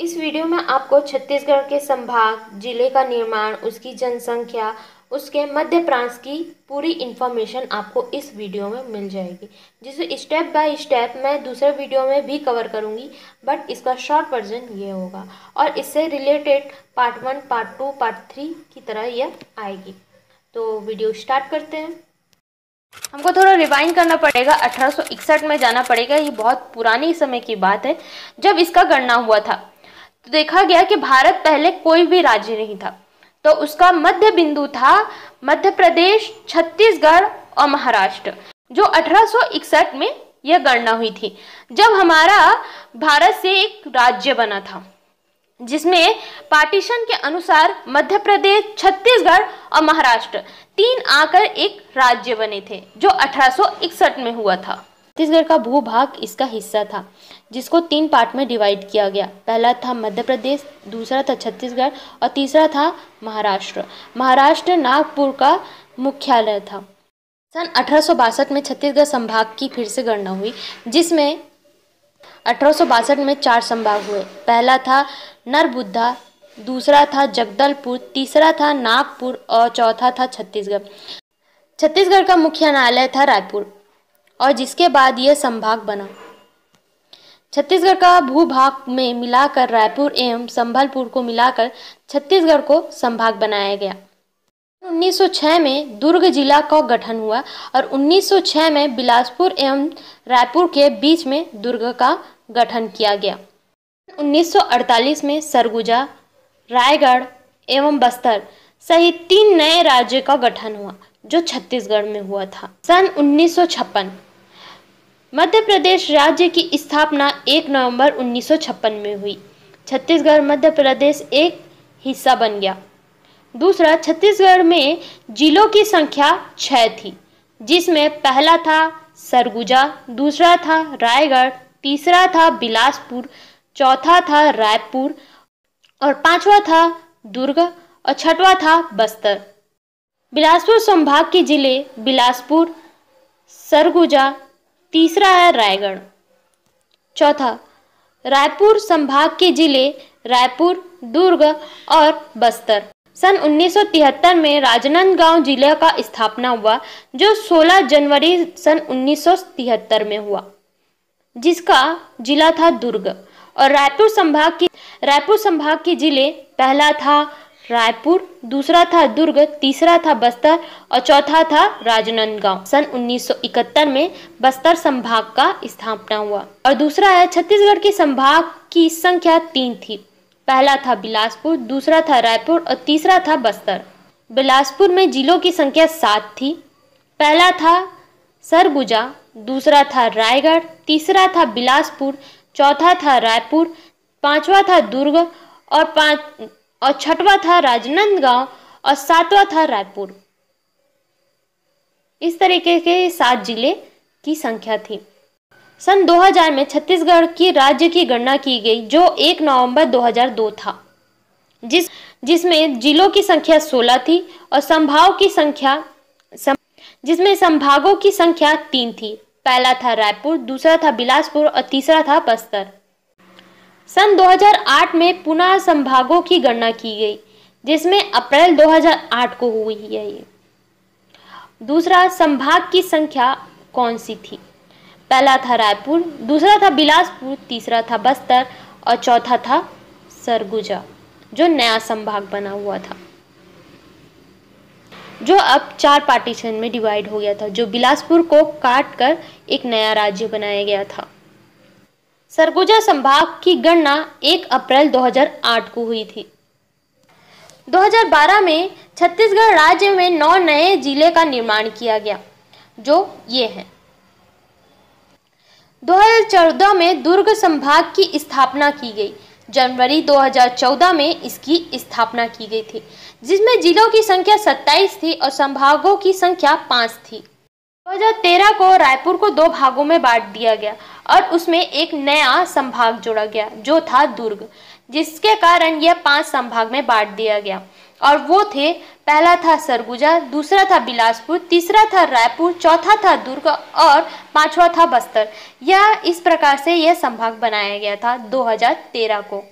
इस वीडियो में आपको छत्तीसगढ़ के संभाग जिले का निर्माण उसकी जनसंख्या उसके मध्य प्रांत की पूरी इन्फॉर्मेशन आपको इस वीडियो में मिल जाएगी जिसे स्टेप बाय स्टेप मैं दूसरे वीडियो में भी कवर करूंगी बट इसका शॉर्ट वर्जन ये होगा और इससे related part one part two part three की तरह यह आएगी तो वीडियो स्टार्ट करते हैं हमको थोड़ा रिवाइंड करना पड़ेगा 1861 में जाना पड़ेगा ये बहुत पुरानी समय की बात है जब इसका गणना हुआ था तो देखा गया कि भारत पहले कोई भी राज्य नहीं था तो उसका मध्य बिंदु था मध्य प्रदेश छत्तीसगढ़ और महाराष्ट्र जो 1861 में यह गणना हुई थी जब हमारा भारत से एक राज्य बना था जिसमें पार्टीशन के अनुसार मध्य प्रदेश छत्तीसगढ़ और महाराष्ट्र तीन आकर एक राज्य बने थे जो 1861 में हुआ था छत्तीसगढ़ का भू भाग इसका हिस्सा था जिसको तीन पार्ट में डिवाइड किया गया पहला था मध्य प्रदेश दूसरा था छत्तीसगढ़ और तीसरा था महाराष्ट्र महाराष्ट्र नागपुर का मुख्यालय था सन अठारह में छत्तीसगढ़ संभाग की फिर से गणना हुई जिसमें अठारह में चार संभाग हुए पहला था नरबुद्धा दूसरा था जगदलपुर तीसरा था नागपुर और चौथा था छत्तीसगढ़ छत्तीसगढ़ का मुख्यालय था रायपुर और जिसके बाद यह संभाग बना छत्तीसगढ़ का भूभाग में मिलाकर रायपुर एवं संभलपुर को मिलाकर छत्तीसगढ़ को संभाग बनाया गया 1906 में दुर्ग जिला का गठन हुआ और 1906 में बिलासपुर एवं रायपुर के बीच में दुर्ग का गठन किया गया 1948 में सरगुजा रायगढ़ एवं बस्तर सहित तीन नए राज्य का गठन हुआ जो छत्तीसगढ़ में हुआ था सन उन्नीस मध्य प्रदेश राज्य की स्थापना 1 नवंबर 1956 में हुई छत्तीसगढ़ मध्य प्रदेश एक हिस्सा बन गया दूसरा छत्तीसगढ़ में जिलों की संख्या छः थी जिसमें पहला था सरगुजा दूसरा था रायगढ़ तीसरा था बिलासपुर चौथा था रायपुर और पांचवा था दुर्ग और छठवा था बस्तर बिलासपुर संभाग के जिले बिलासपुर सरगुजा तीसरा है रायगढ़ चौथा रायपुर संभाग के जिले रायपुर दुर्ग और बस्तर सन 1973 में राजनांदगांव जिले का स्थापना हुआ जो 16 जनवरी सन 1973 में हुआ जिसका जिला था दुर्ग और रायपुर संभाग की रायपुर संभाग के जिले पहला था रायपुर दूसरा था दुर्ग तीसरा था बस्तर और चौथा था राजनांदगांव सन 1971 में बस्तर संभाग का स्थापना हुआ और दूसरा है छत्तीसगढ़ के संभाग की संख्या तीन थी पहला था बिलासपुर दूसरा था रायपुर और तीसरा था बस्तर बिलासपुर में जिलों की संख्या सात थी पहला था सरगुजा दूसरा था रायगढ़ तीसरा था बिलासपुर चौथा था रायपुर पांचवा था दुर्ग और पाँच और छठवा था राजनंदगांव और सातवां था रायपुर इस तरीके के सात जिले की संख्या थी सन 2000 में छत्तीसगढ़ की राज्य की गणना की गई जो 1 नवंबर 2002 था जिस जिसमें जिलों की संख्या 16 थी और संभाग की संख्या सं, जिसमें संभागों की संख्या तीन थी पहला था रायपुर दूसरा था बिलासपुर और तीसरा था बस्तर सन 2008 में पुनः संभागों की गणना की गई जिसमें अप्रैल 2008 को हुई है ये दूसरा संभाग की संख्या कौन सी थी पहला था रायपुर दूसरा था बिलासपुर तीसरा था बस्तर और चौथा था सरगुजा जो नया संभाग बना हुआ था जो अब चार पार्टीशन में डिवाइड हो गया था जो बिलासपुर को काट कर एक नया राज्य बनाया गया था सरगुजा संभाग की गणना 1 अप्रैल 2008 को हुई थी 2012 में छत्तीसगढ़ राज्य में नौ नए जिले का निर्माण किया गया जो ये हैं 2014 में दुर्ग संभाग की स्थापना की गई जनवरी 2014 में इसकी स्थापना की गई थी जिसमें जिलों की संख्या 27 थी और संभागों की संख्या 5 थी 2013 को रायपुर को दो भागों में बांट दिया गया और उसमें एक नया संभाग जोड़ा गया जो था दुर्ग जिसके कारण यह पांच संभाग में बांट दिया गया और वो थे पहला था सरगुजा दूसरा था बिलासपुर तीसरा था रायपुर चौथा था दुर्ग और पांचवा था बस्तर यह इस प्रकार से यह संभाग बनाया गया था 2013 को